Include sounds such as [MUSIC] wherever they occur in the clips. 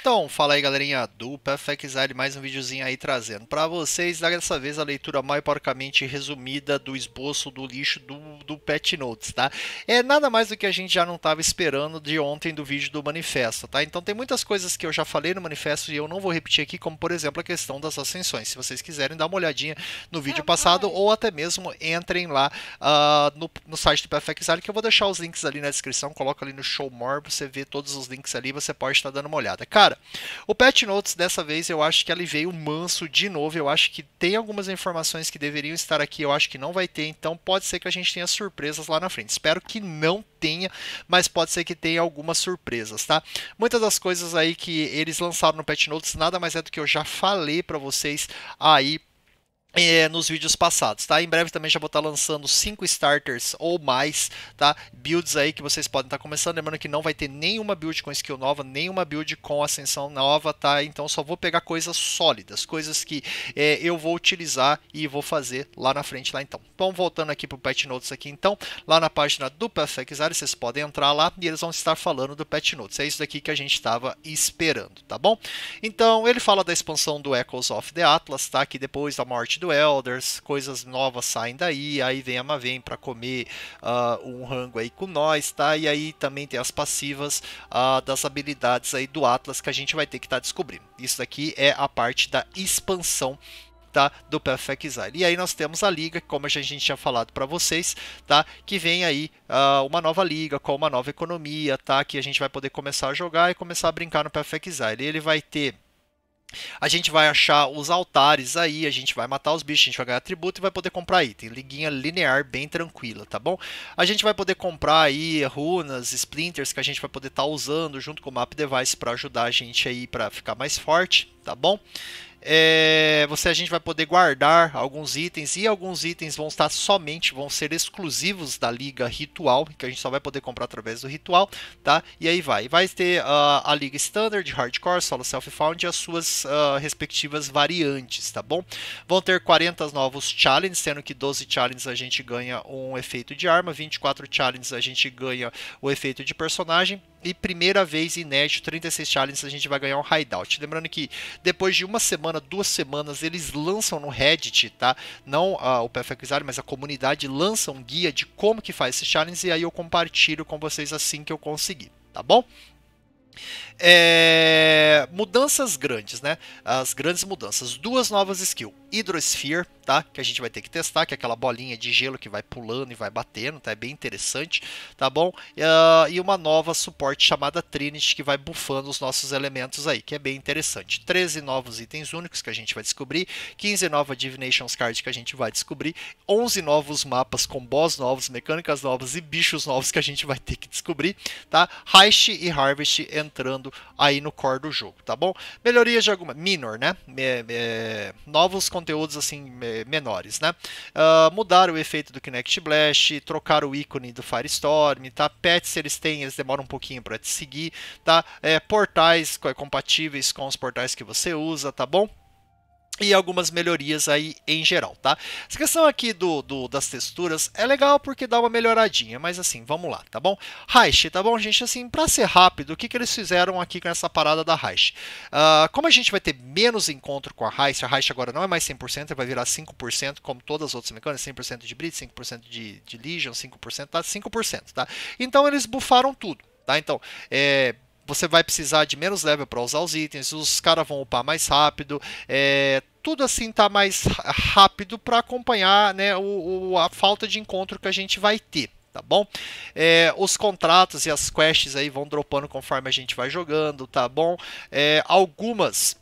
Então, fala aí galerinha do Perfect Exile, mais um videozinho aí trazendo para vocês, dessa vez a leitura mais porcamente resumida do esboço do lixo do, do Pet Notes, tá? É nada mais do que a gente já não estava esperando de ontem do vídeo do manifesto, tá? Então tem muitas coisas que eu já falei no manifesto e eu não vou repetir aqui, como por exemplo a questão das ascensões. Se vocês quiserem dar uma olhadinha no vídeo passado ou até mesmo entrem lá uh, no, no, site do Perfect que eu vou deixar os links ali na descrição, coloca ali no Show More, você vê todos os links ali, você pode estar dando uma olhada. Cara, Cara, o Patch Notes dessa vez eu acho que ele veio manso de novo. Eu acho que tem algumas informações que deveriam estar aqui, eu acho que não vai ter. Então pode ser que a gente tenha surpresas lá na frente. Espero que não tenha, mas pode ser que tenha algumas surpresas, tá? Muitas das coisas aí que eles lançaram no Patch Notes nada mais é do que eu já falei para vocês aí é, nos vídeos passados, tá? Em breve também já vou estar lançando 5 starters ou mais, tá? Builds aí que vocês podem estar começando, lembrando que não vai ter nenhuma build com skill nova, nenhuma build com ascensão nova, tá? Então só vou pegar coisas sólidas, coisas que é, eu vou utilizar e vou fazer lá na frente, lá então. Bom, voltando aqui para o Patch Notes aqui, então, lá na página do Perfectizar, vocês podem entrar lá e eles vão estar falando do Patch Notes. É isso daqui que a gente estava esperando, tá bom? Então, ele fala da expansão do Echoes of the Atlas, tá? Que depois da morte do Elders, coisas novas saem daí, aí vem a Mavém para comer uh, um rango aí com nós, tá? E aí também tem as passivas uh, das habilidades aí do Atlas que a gente vai ter que estar tá descobrindo. Isso daqui é a parte da expansão tá, do Perfect of Exile. E aí nós temos a liga, como a gente tinha falado para vocês, tá, que vem aí uh, uma nova liga com uma nova economia, tá, que a gente vai poder começar a jogar e começar a brincar no Perfect of Exile. ele vai ter a gente vai achar os altares aí, a gente vai matar os bichos, a gente vai ganhar tributo e vai poder comprar item. Liguinha linear bem tranquila, tá bom? A gente vai poder comprar aí runas, splinters que a gente vai poder estar tá usando junto com o map device para ajudar a gente aí para ficar mais forte, tá bom? é, você a gente vai poder guardar alguns itens e alguns itens vão estar somente vão ser exclusivos da liga ritual que a gente só vai poder comprar através do ritual tá e aí vai vai ter uh, a liga standard hardcore solo self found e as suas uh, respectivas variantes tá bom vão ter 40 novos challenges sendo que 12 challenges a gente ganha um efeito de arma 24 challenges a gente ganha o efeito de personagem e primeira vez inédito, 36 challenges, a gente vai ganhar um hideout. Lembrando que depois de uma semana, duas semanas, eles lançam no Reddit, tá? Não uh, o Perfect Wizard, mas a comunidade lança um guia de como que faz esse challenge e aí eu compartilho com vocês assim que eu conseguir, tá bom? É... Mudanças grandes, né? As grandes mudanças. Duas novas skills. Hydrosphere, tá? Que a gente vai ter que testar, que é aquela bolinha de gelo que vai pulando e vai batendo, tá? É bem interessante, tá bom? Uh, e uma nova suporte chamada Trinity, que vai bufando os nossos elementos aí, que é bem interessante. 13 novos itens únicos que a gente vai descobrir, 15 novas Divinations Cards que a gente vai descobrir, 11 novos mapas com boss novos, mecânicas novas e bichos novos que a gente vai ter que descobrir, tá? Heist e Harvest entrando aí no core do jogo, tá bom? Melhorias de alguma... Minor, né? É, é... Novos conteúdos assim menores, né? Uh, o efeito do Kinect Blast, trocar o ícone do Firestorm, tá? Pets eles têm, eles demoram um pouquinho para te seguir, tá? É, portais compatíveis com os portais que você usa, tá bom? e algumas melhorias aí em geral, tá? Essa questão aqui do, do, das texturas é legal porque dá uma melhoradinha, mas assim, vamos lá, tá bom? Hash, tá bom, gente? Assim, para ser rápido, o que, que eles fizeram aqui com essa parada da hash? Uh, ah, como a gente vai ter menos encontro com a hash, a hash agora não é mais 100%, vai virar 5%, como todas as outras mecânicas, 100% de Brit, 5% de, de Legion, 5%, tá? 5%, tá? Então, eles bufaram tudo, tá? Então, é você vai precisar de menos level para usar os itens, os caras vão upar mais rápido, é, tudo assim tá mais rápido para acompanhar né, o, o, a falta de encontro que a gente vai ter tá bom? É, os contratos e as quests aí vão dropando conforme a gente vai jogando, tá bom? É, algumas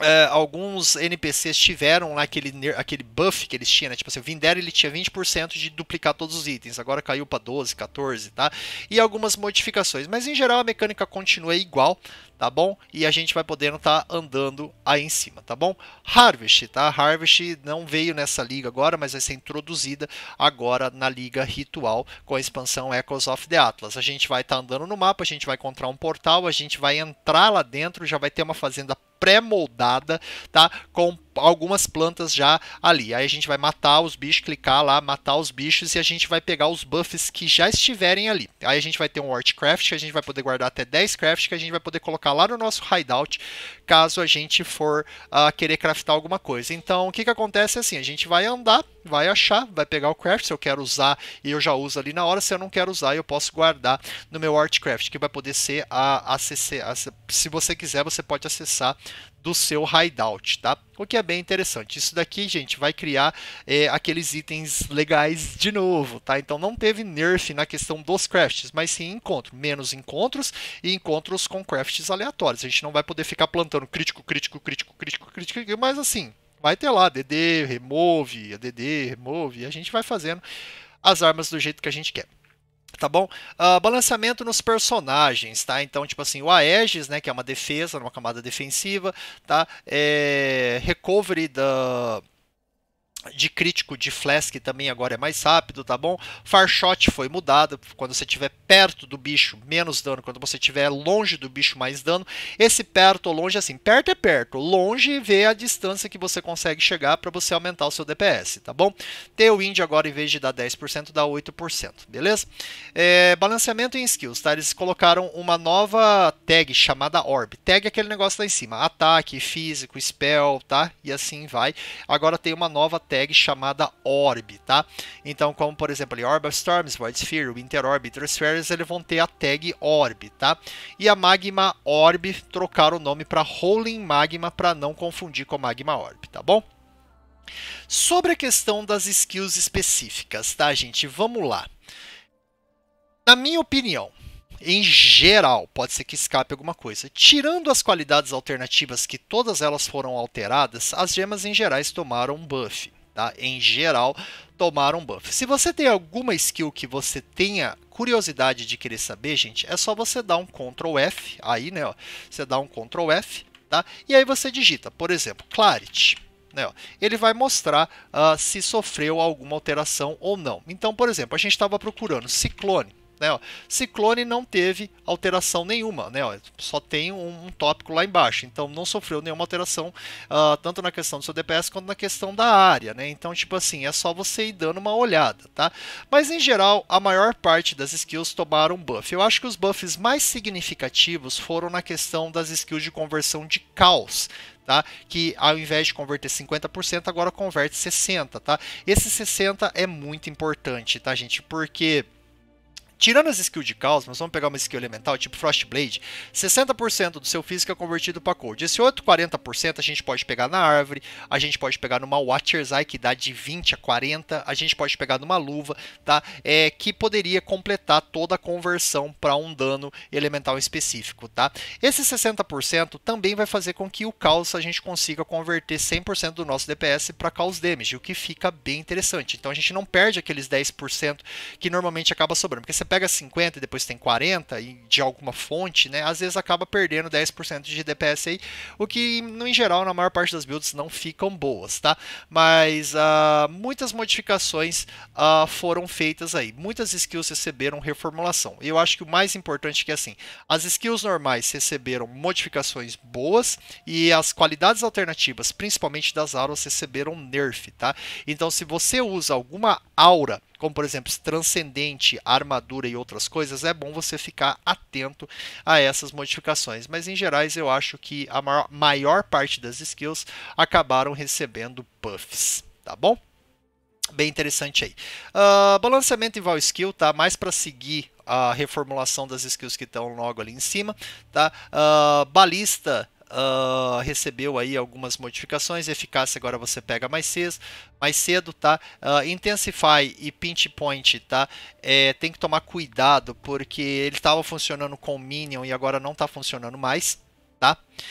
é, alguns NPCs tiveram lá aquele, aquele buff que eles tinham, né? Tipo assim, o Vindera ele tinha 20% de duplicar todos os itens, agora caiu para 12, 14, tá? E algumas modificações, mas em geral a mecânica continua igual, tá bom? E a gente vai podendo estar tá andando aí em cima, tá bom? Harvest, tá? Harvest não veio nessa liga agora, mas vai ser introduzida agora na liga ritual com a expansão Echoes of the Atlas. A gente vai estar tá andando no mapa, a gente vai encontrar um portal, a gente vai entrar lá dentro, já vai ter uma fazenda pré-moldada, tá? Com algumas plantas já ali. Aí a gente vai matar os bichos, clicar lá, matar os bichos e a gente vai pegar os buffs que já estiverem ali. Aí a gente vai ter um Artcraft que a gente vai poder guardar até 10 crafts que a gente vai poder colocar lá no nosso hideout caso a gente for uh, querer craftar alguma coisa. Então o que, que acontece é assim, a gente vai andar, vai achar, vai pegar o craft se eu quero usar e eu já uso ali na hora, se eu não quero usar eu posso guardar no meu Artcraft que vai poder ser a, a, a se você quiser você pode acessar do seu hideout, tá? O que é bem interessante. Isso daqui, gente, vai criar é, aqueles itens legais de novo, tá? Então não teve nerf na questão dos crafts, mas sim encontro. Menos encontros e encontros com crafts aleatórios. A gente não vai poder ficar plantando crítico, crítico, crítico, crítico, crítico, mas assim, vai ter lá DD, remove, ADD, remove, e a gente vai fazendo as armas do jeito que a gente quer tá bom? Uh, balanceamento nos personagens, tá? Então, tipo assim, o Aegis, né, que é uma defesa, uma camada defensiva, tá? É, recovery da... The de crítico de Flask também agora é mais rápido, tá bom? Farshot foi mudado, quando você estiver perto do bicho, menos dano, quando você estiver longe do bicho, mais dano. Esse perto ou longe, assim, perto é perto, longe vê a distância que você consegue chegar para você aumentar o seu DPS, tá bom? Tailwind agora, em vez de dar 10%, dá 8%, beleza? É, balanceamento em skills, tá? Eles colocaram uma nova tag chamada Orb. Tag é aquele negócio lá em cima, ataque, físico, spell, tá? E assim vai. Agora tem uma nova tag tag chamada orb, tá? Então, como por exemplo, Orb of Storms, Void Sphere, Winter Orb, Transference, eles vão ter a tag orb, tá? E a Magma Orb trocaram o nome para Rolling Magma para não confundir com a Magma Orb, tá bom? Sobre a questão das skills específicas, tá, gente? Vamos lá. Na minha opinião, em geral, pode ser que escape alguma coisa. Tirando as qualidades alternativas que todas elas foram alteradas, as gemas em gerais tomaram um buff tá? Em geral, tomar um buff. Se você tem alguma skill que você tenha curiosidade de querer saber, gente, é só você dar um Ctrl F aí, né? Ó, você dá um Ctrl F, tá? E aí você digita, por exemplo, Clarity. Né, ó, ele vai mostrar uh, se sofreu alguma alteração ou não. Então, por exemplo, a gente estava procurando ciclone. Né, ó. Ciclone não teve alteração nenhuma, né, ó, só tem um, um, tópico lá embaixo, então não sofreu nenhuma alteração uh, tanto na questão do seu DPS quanto na questão da área, né, então tipo assim, é só você ir dando uma olhada, tá? Mas em geral, a maior parte das skills tomaram buff, eu acho que os buffs mais significativos foram na questão das skills de conversão de caos, Tá? Que ao invés de converter 50%, agora converte 60, tá? Esse 60 é muito importante, tá, gente? Porque Tirando as skills de caos, nós vamos pegar uma skill elemental tipo Frostblade, 60% do seu físico é convertido para cold. Esse outro 40% a gente pode pegar na árvore, a gente pode pegar numa Watcher's Eye que dá de 20 a 40, a gente pode pegar numa luva, tá? É, que poderia completar toda a conversão para um dano elemental específico, tá? Esse 60% também vai fazer com que o caos a gente consiga converter 100% do nosso DPS para caos damage, o que fica bem interessante. Então a gente não perde aqueles 10% que normalmente acaba sobrando, porque você pega 50 e depois tem 40 e de alguma fonte, né? Às vezes acaba perdendo 10% de DPS aí, o que no, em geral na maior parte das builds não ficam boas, tá? Mas uh, muitas modificações uh, foram feitas aí, muitas skills receberam reformulação. Eu acho que o mais importante é que assim, as skills normais receberam modificações boas e as qualidades alternativas, principalmente das auras, receberam nerf, tá? Então se você usa alguma aura como por exemplo transcendente, armadura e outras coisas, é bom você ficar atento a essas modificações. Mas em gerais eu acho que a maior, maior parte das skills acabaram recebendo buffs, tá bom? Bem interessante aí. Uh, balanceamento em Val Skill, tá? Mais para seguir a reformulação das skills que estão logo ali em cima, tá? Uh, balista Uh, recebeu aí algumas modificações, eficácia agora você pega mais cedo, mais cedo tá? Uh, Intensify e Pinch Point, tá? É, tem que tomar cuidado porque ele estava funcionando com Minion e agora não está funcionando mais, tá? Uh,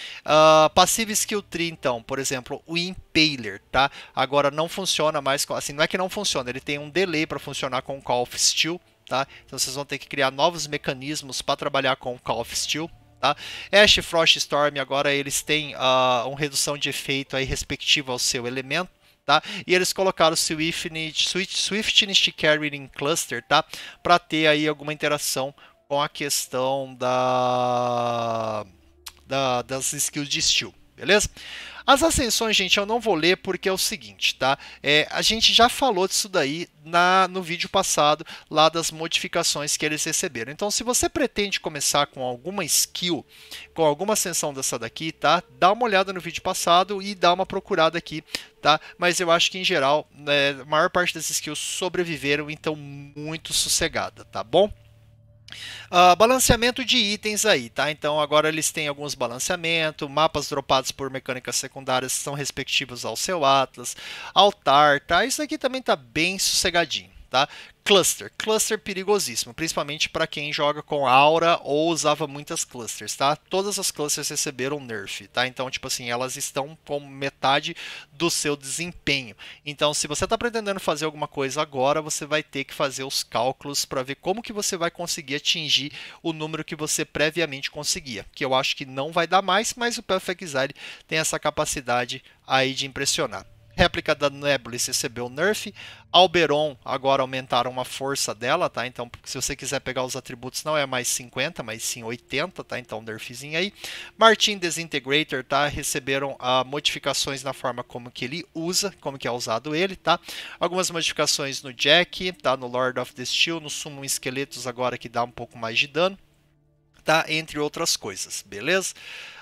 ah, passivo skill tree, então, por exemplo, o Impaler, tá? Agora não funciona mais, assim, não é que não funciona, ele tem um delay para funcionar com o Call of Steel, tá? Então vocês vão ter que criar novos mecanismos para trabalhar com o Call of Steel, Tá? Ash, Frost Storm agora eles têm uh, uma redução de efeito aí respectiva ao seu elemento. Tá? E eles colocaram Swiftness, Swift, Swiftness Carrying Cluster tá? para ter aí alguma interação com a questão da, da das skills de steel beleza? As ascensões, gente, eu não vou ler porque é o seguinte, tá? É, a gente já falou disso daí na, no vídeo passado, lá das modificações que eles receberam. Então, se você pretende começar com alguma skill, com alguma ascensão dessa daqui, tá? Dá uma olhada no vídeo passado e dá uma procurada aqui, tá? Mas eu acho que, em geral, né, a maior parte dessas skills sobreviveram, então muito sossegada, tá bom? Uh, balanceamento de itens aí, tá? Então agora eles têm alguns balanceamentos, mapas dropados por mecânicas secundárias são respectivos ao seu Atlas, altar, tá? Isso aqui também tá bem sossegadinho tá? Cluster, cluster perigosíssimo, principalmente para quem joga com Aura ou usava muitas clusters, tá? Todas as clusters receberam nerf, tá? Então, tipo assim, elas estão com metade do seu desempenho. Então, se você está pretendendo fazer alguma coisa agora, você vai ter que fazer os cálculos para ver como que você vai conseguir atingir o número que você previamente conseguia, que eu acho que não vai dar mais, mas o Perfect Exile tem essa capacidade aí de impressionar réplica da Nebulis recebeu nerf. Alberon agora aumentaram a força dela, tá? Então, se você quiser pegar os atributos, não é mais 50, mas sim 80, tá? Então, nerfzinho aí. Martin Desintegrator, tá? Receberam ah, modificações na forma como que ele usa, como que é usado ele, tá? Algumas modificações no Jack, tá? No Lord of the Steel, no Summon Esqueletos agora que dá um pouco mais de dano tá? Entre outras coisas, beleza?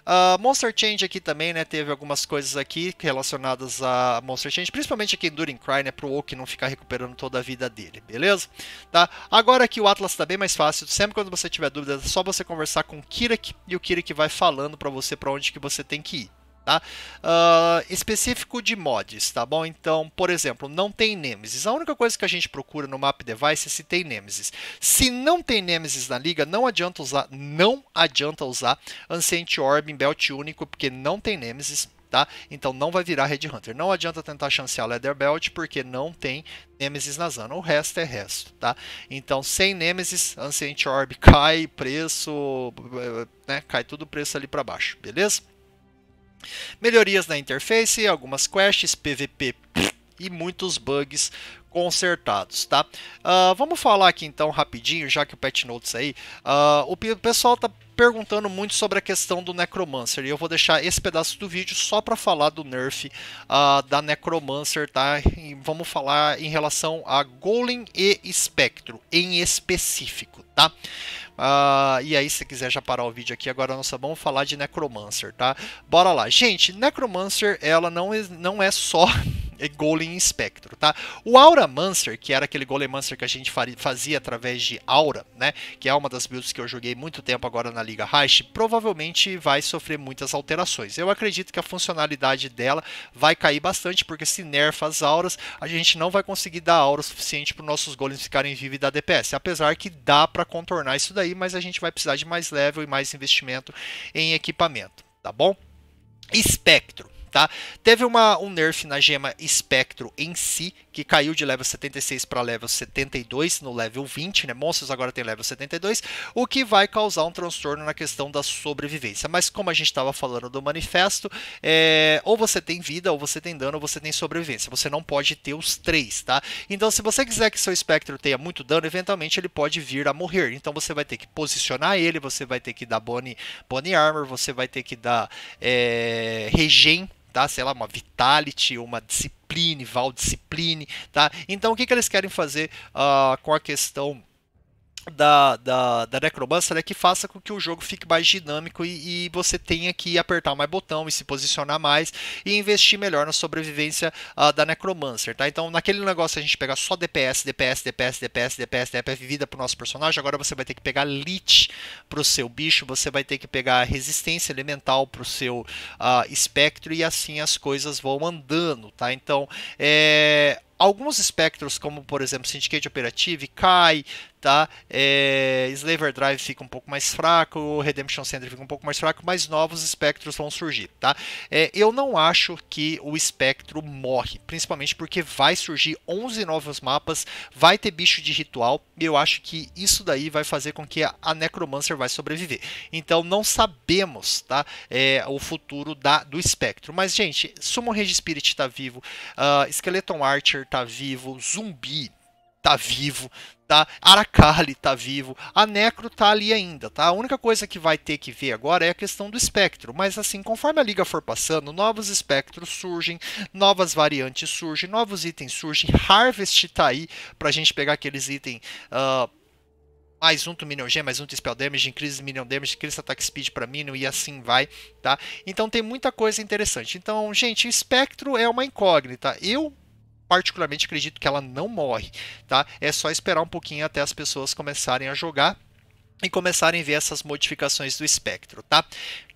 Uh, Monster Change aqui também, né? Teve algumas coisas aqui relacionadas a Monster Change, principalmente aqui em During Cry, né? Pro Oak não ficar recuperando toda a vida dele, beleza? Tá? Agora aqui o Atlas tá bem mais fácil. Sempre quando você tiver dúvidas, é só você conversar com o Kirik e o Kirik vai falando para você para onde que você tem que ir, Tá? Uh, específico de mods, tá bom? Então, por exemplo, não tem Nemesis. A única coisa que a gente procura no Map Device é se tem Nemesis. Se não tem Nemesis na liga, não adianta usar, não adianta usar Ancient Orb em Belt único, porque não tem Nemesis. Tá? Então não vai virar Red Hunter. Não adianta tentar chancear Leather Belt porque não tem Nemesis na zona. O resto é resto, tá? Então sem Nemesis, Ancient Orb [LAUGHS] cai preço, eh, né? Cai tudo o preço ali para baixo, beleza? Melhorias na interface, algumas quests, PVP e muitos bugs consertados, tá? Uh, vamos falar aqui então rapidinho, já que o Pet Notes aí, uh, o pessoal tá perguntando muito sobre a questão do Necromancer e eu vou deixar esse pedaço do vídeo só para falar do nerf uh, da Necromancer, tá? E vamos falar em relação a Golem e Espectro em específico, tá? Uh, e aí, se quiser já parar o vídeo aqui, agora nós vamos falar de Necromancer, tá? Bora lá. Gente, Necromancer, ela não é, não é só [LAUGHS] É Golem Espectro, tá? O Aura Monster, que era aquele Golem Monster que a gente fazia através de Aura, né? Que é uma das builds que eu joguei muito tempo agora na Liga Heist, provavelmente vai sofrer muitas alterações. Eu acredito que a funcionalidade dela vai cair bastante, porque se nerfa as auras, a gente não vai conseguir dar aura o suficiente para nossos golems ficarem vivos e dar DPS. Apesar que dá para contornar isso daí, mas a gente vai precisar de mais level e mais investimento em equipamento, tá bom? Espectro tá? Teve uma, um nerf na gema Espectro em si, que caiu de level 76 para level 72 no level 20, né? Monstros agora tem level 72, o que vai causar um transtorno na questão da sobrevivência. Mas como a gente estava falando do manifesto, é... ou você tem vida, ou você tem dano, ou você tem sobrevivência. Você não pode ter os três, tá? Então, se você quiser que seu espectro tenha muito dano, eventualmente ele pode vir a morrer. Então, você vai ter que posicionar ele, você vai ter que dar bone, bone armor, você vai ter que dar é... regen tá? Sei lá, uma vitality, uma discipline, val discipline, tá? Então o que, que eles querem fazer uh, com a questão da, da, da Necromancer é que faça com que o jogo fique mais dinâmico e, e, você tenha que apertar mais botão e se posicionar mais e investir melhor na sobrevivência uh, da Necromancer, tá? Então, naquele negócio a gente pega só DPS, DPS, DPS, DPS, DPS, DPS, é vida pro nosso personagem, agora você vai ter que pegar Lich pro seu bicho, você vai ter que pegar resistência elemental pro seu uh, espectro e assim as coisas vão andando, tá? Então, é alguns espectros, como por exemplo Syndicate Operative, cai, tá? É, Slaver Drive fica um pouco mais fraco, Redemption Center fica um pouco mais fraco, mas novos espectros vão surgir, tá? É, eu não acho que o espectro morre, principalmente porque vai surgir 11 novos mapas, vai ter bicho de ritual, e eu acho que isso daí vai fazer com que a, Necromancer vai sobreviver. Então não sabemos, tá? É, o futuro da, do espectro. Mas, gente, Summon Rage Spirit está vivo, uh, Skeleton Archer tá vivo, Zumbi tá vivo, tá? Aracali tá vivo, a Necro tá ali ainda, tá? A única coisa que vai ter que ver agora é a questão do espectro, mas assim, conforme a liga for passando, novos espectros surgem, novas variantes surgem, novos itens surgem, Harvest tá aí pra gente pegar aqueles itens... Uh, mais um to Minion G, mais um to Spell Damage, increase Minion Damage, increase Attack Speed para Minion e assim vai, tá? Então tem muita coisa interessante. Então, gente, o Espectro é uma incógnita. Eu particularmente acredito que ela não morre, tá? É só esperar um pouquinho até as pessoas começarem a jogar e começarem a ver essas modificações do espectro, tá?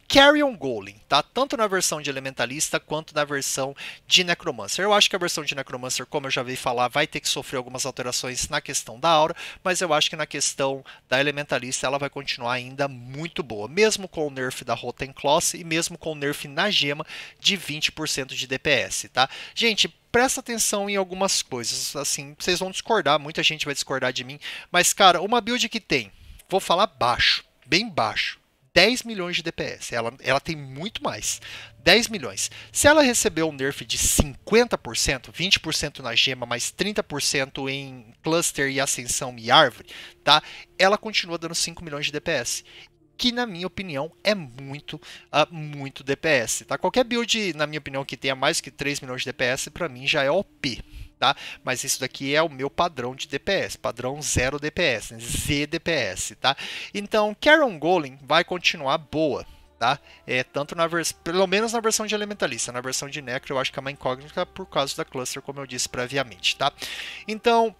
Carrion Golem, tá? Tanto na versão de Elementalista quanto na versão de Necromancer. Eu acho que a versão de Necromancer, como eu já vi falar, vai ter que sofrer algumas alterações na questão da aura, mas eu acho que na questão da Elementalista ela vai continuar ainda muito boa, mesmo com o nerf da Rotten Cloth e mesmo com o nerf na gema de 20% de DPS, tá? Gente, presta atenção em algumas coisas. Assim, vocês vão discordar, muita gente vai discordar de mim. Mas, cara, uma build que tem, vou falar baixo, bem baixo. 10 milhões de DPS. Ela, ela tem muito mais. 10 milhões. Se ela recebeu um nerf de 50%, 20% na gema, mais 30% em cluster e ascensão e árvore, tá? Ela continua dando 5 milhões de DPS que na minha opinião é muito, uh, muito DPS, tá? Qualquer build, na minha opinião, que tenha mais que 3 milhões de DPS, para mim já é OP, tá? Mas isso daqui é o meu padrão de DPS, padrão 0 DPS, né? ZDPS, tá? Então, Karen Golem vai continuar boa, tá? É, tanto na versão, pelo menos na versão de Elementalista, na versão de Necro eu acho que é uma incógnita por causa da Cluster, como eu disse previamente, tá? Então,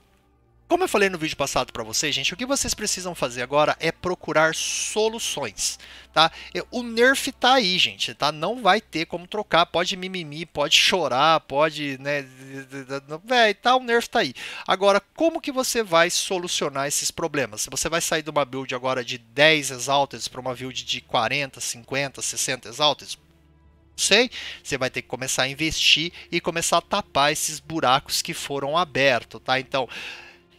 como eu falei no vídeo passado para vocês, gente, o que vocês precisam fazer agora é procurar soluções, tá? O nerf tá aí, gente, tá? Não vai ter como trocar, pode mimimi, pode chorar, pode, né, velho, tá, o nerf tá aí. Agora, como que você vai solucionar esses problemas? você vai sair de uma build agora de 10 exalted para uma build de 40, 50, 60 exalted, sei, você vai ter que começar a investir e começar a tapar esses buracos que foram abertos, tá? Então,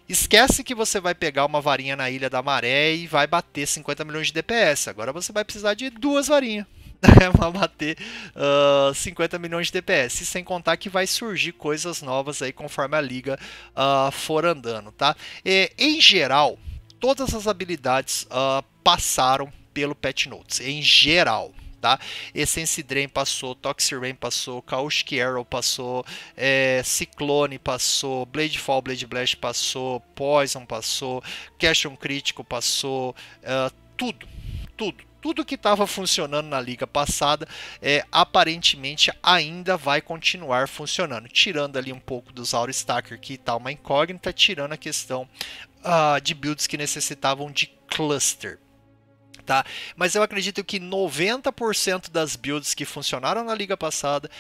Esquece que você vai pegar uma varinha na Ilha da Maré e vai bater 50 milhões de DPS. Agora você vai precisar de duas varinhas para [LAUGHS] é bater uh, ah, 50 milhões de DPS, sem contar que vai surgir coisas novas aí conforme a liga uh, for andando, tá? E, é, em geral, todas as habilidades uh, passaram pelo Pet notes, em geral, tá? Essence Drain passou, Toxic Rain passou, Kaushik Arrow passou, é, Ciclone passou, Blade Fall, Blade Blast passou, Poison passou, Question Crítico passou, é, tudo, tudo, tudo que estava funcionando na liga passada é, aparentemente ainda vai continuar funcionando, tirando ali um pouco dos Aura Stacker que está uma incógnita, tirando a questão uh, de builds que necessitavam de cluster tá? Mas eu acredito que 90% das builds que funcionaram na liga passada,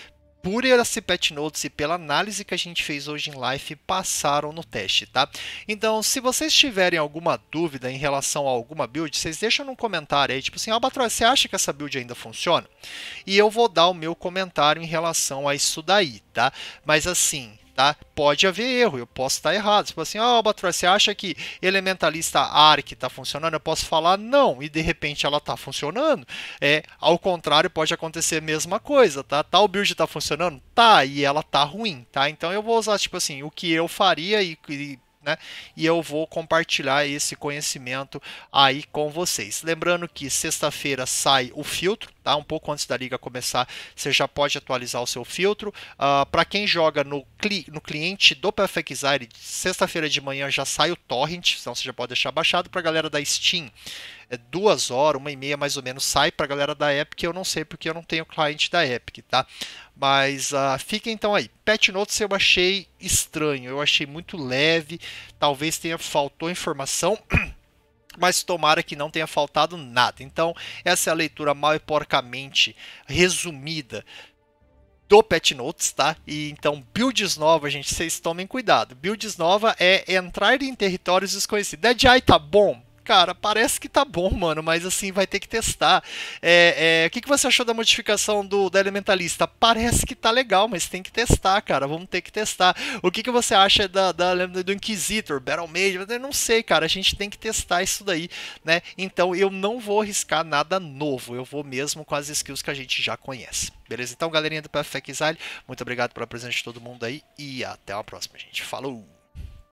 por esse patch notes e pela análise que a gente fez hoje em live, passaram no teste, tá? Então, se vocês tiverem alguma dúvida em relação a alguma build, vocês deixam num comentário aí, tipo assim, Albatroz, você acha que essa build ainda funciona? E eu vou dar o meu comentário em relação a isso daí, tá? Mas assim, Tá? Pode haver erro, eu posso estar errado. tipo assim, ó, oh, ah, você acha que elementalista ARC está funcionando? Eu posso falar não, e de repente ela está funcionando. É, ao contrário, pode acontecer a mesma coisa, tá? Tal build está funcionando? Tá, e ela tá ruim, tá? Então eu vou usar, tipo assim, o que eu faria e, e né? E eu vou compartilhar esse conhecimento aí com vocês. Lembrando que sexta-feira sai o filtro, tá? Um pouco antes da liga começar, você já pode atualizar o seu filtro. Uh, ah, Para quem joga no, cli no cliente do Perfect Exile, sexta-feira de manhã já sai o torrent, então você já pode deixar baixado. Para a galera da Steam, é duas horas, uma e meia mais ou menos, sai para a galera da Epic. Eu não sei porque eu não tenho cliente da Epic, tá? Mas uh, ah, fica então aí. Pet Notes eu achei estranho, eu achei muito leve, talvez tenha faltou informação. [CLEARS THROAT] mas tomara que não tenha faltado nada. Então, essa é a leitura mal e porcamente resumida do Pet Notes, tá? E então, builds novas, gente, vocês tomem cuidado. Builds nova é entrar em territórios desconhecidos. Dead Eye tá bom, cara, parece que tá bom, mano, mas assim, vai ter que testar. É, é, o que, que você achou da modificação do, da Elementalista? Parece que tá legal, mas tem que testar, cara, vamos ter que testar. O que, que você acha da, da do Inquisitor, Battle Mage? Eu não sei, cara, a gente tem que testar isso daí, né? Então eu não vou arriscar nada novo, eu vou mesmo com as skills que a gente já conhece. Beleza? Então, galerinha do PFX muito obrigado pela presença de todo mundo aí e até a próxima, gente. Falou!